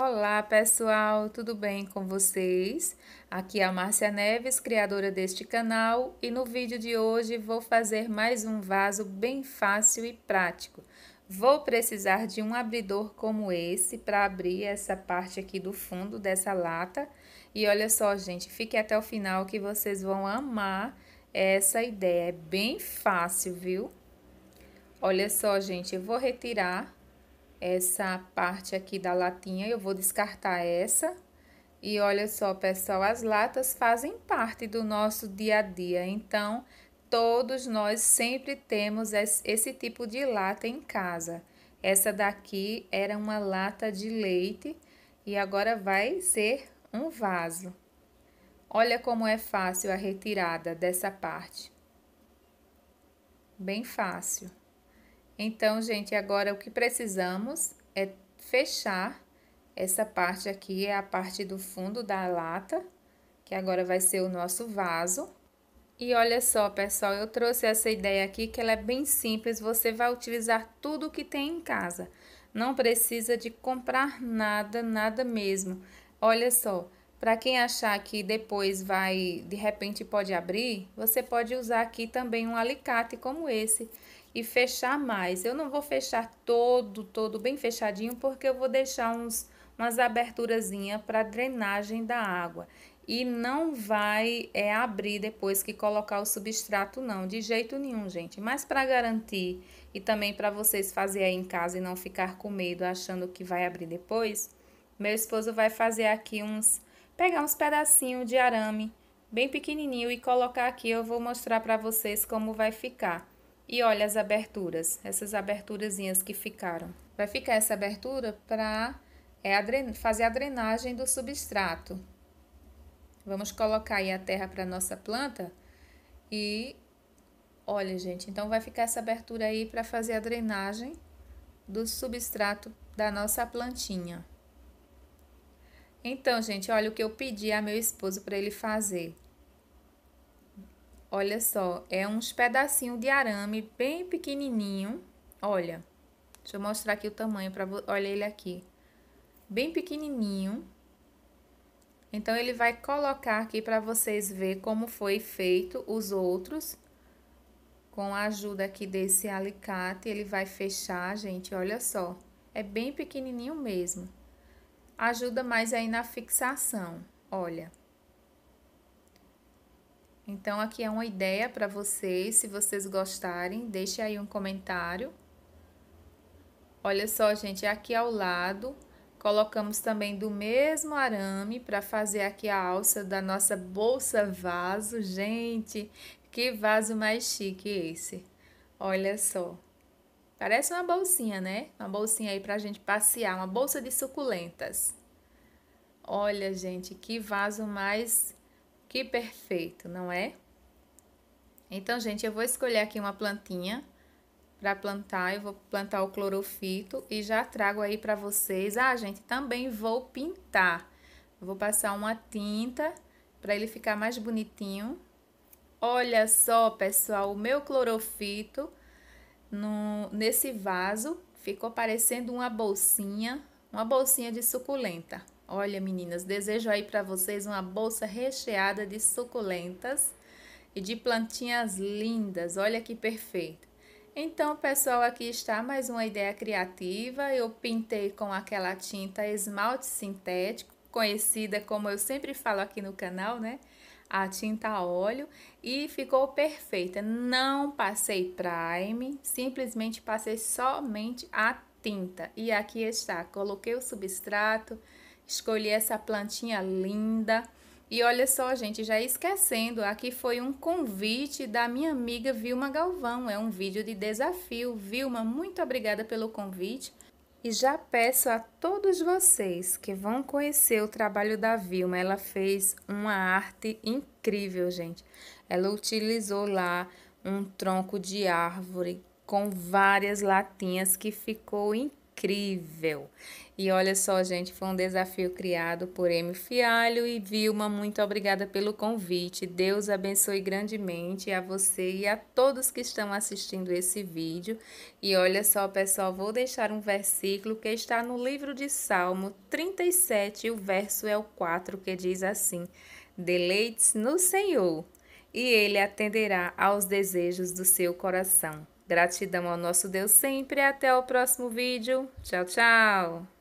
Olá, pessoal, tudo bem com vocês? Aqui é a Márcia Neves, criadora deste canal, e no vídeo de hoje vou fazer mais um vaso bem fácil e prático. Vou precisar de um abridor como esse para abrir essa parte aqui do fundo dessa lata. E olha só, gente, fique até o final que vocês vão amar essa ideia. É bem fácil, viu? Olha só, gente, eu vou retirar essa parte aqui da latinha, eu vou descartar essa. E olha só, pessoal, as latas fazem parte do nosso dia a dia, então todos nós sempre temos esse tipo de lata em casa. Essa daqui era uma lata de leite e agora vai ser um vaso. Olha como é fácil a retirada dessa parte. Bem fácil. Então, gente, agora o que precisamos é fechar essa parte aqui, é a parte do fundo da lata, que agora vai ser o nosso vaso. E olha só, pessoal, eu trouxe essa ideia aqui que ela é bem simples, você vai utilizar tudo que tem em casa. Não precisa de comprar nada, nada mesmo. Olha só, para quem achar que depois vai, de repente pode abrir, você pode usar aqui também um alicate como esse e fechar mais. Eu não vou fechar todo, todo bem fechadinho, porque eu vou deixar uns, umas aberturazinhas para drenagem da água. E não vai é, abrir depois que colocar o substrato, não, de jeito nenhum, gente. Mas para garantir e também para vocês fazerem aí em casa e não ficar com medo achando que vai abrir depois, meu esposo vai fazer aqui uns pegar uns pedacinhos de arame bem pequenininho e colocar aqui. Eu vou mostrar para vocês como vai ficar. E olha as aberturas, essas aberturazinhas que ficaram. Vai ficar essa abertura para é, fazer a drenagem do substrato. Vamos colocar aí a terra para nossa planta e olha, gente, então vai ficar essa abertura aí para fazer a drenagem do substrato da nossa plantinha. Então, gente, olha o que eu pedi a meu esposo para ele fazer. Olha só, é uns pedacinhos de arame bem pequenininho. Olha, deixa eu mostrar aqui o tamanho para olha ele aqui. Bem pequenininho. Então ele vai colocar aqui para vocês ver como foi feito os outros. Com a ajuda aqui desse alicate, ele vai fechar, gente, olha só. É bem pequenininho mesmo ajuda mais aí na fixação, olha. Então, aqui é uma ideia para vocês, se vocês gostarem, deixe aí um comentário. Olha só, gente, aqui ao lado, colocamos também do mesmo arame para fazer aqui a alça da nossa bolsa vaso. Gente, que vaso mais chique esse. Olha só. Parece uma bolsinha, né? Uma bolsinha aí pra gente passear, uma bolsa de suculentas. Olha, gente, que vaso mais que perfeito, não é? Então, gente, eu vou escolher aqui uma plantinha para plantar, eu vou plantar o clorofito e já trago aí para vocês. Ah, gente, também vou pintar. vou passar uma tinta para ele ficar mais bonitinho. Olha só, pessoal, o meu clorofito no, nesse vaso ficou parecendo uma bolsinha, uma bolsinha de suculenta. Olha, meninas, desejo aí para vocês uma bolsa recheada de suculentas e de plantinhas lindas. Olha que perfeito. Então, pessoal, aqui está mais uma ideia criativa. Eu pintei com aquela tinta esmalte sintético, conhecida como eu sempre falo aqui no canal, né? a tinta óleo e ficou perfeita. Não passei prime, simplesmente passei somente a tinta. E aqui está, coloquei o substrato, escolhi essa plantinha linda. E olha só, gente, já esquecendo, aqui foi um convite da minha amiga Vilma Galvão. É um vídeo de desafio. Vilma, muito obrigada pelo convite. E já peço a todos vocês que vão conhecer o trabalho da Vilma. Ela fez uma arte incrível, gente. Ela utilizou lá um tronco de árvore com várias latinhas que ficou incrível incrível. E olha só, gente, foi um desafio criado por M. Fialho e Vilma. Muito obrigada pelo convite. Deus abençoe grandemente a você e a todos que estão assistindo esse vídeo. E olha só, pessoal, vou deixar um versículo que está no livro de Salmo 37, o verso é o 4, que diz assim: Deleites no Senhor, e ele atenderá aos desejos do seu coração. Gratidão ao nosso Deus sempre. Até o próximo vídeo. Tchau, tchau.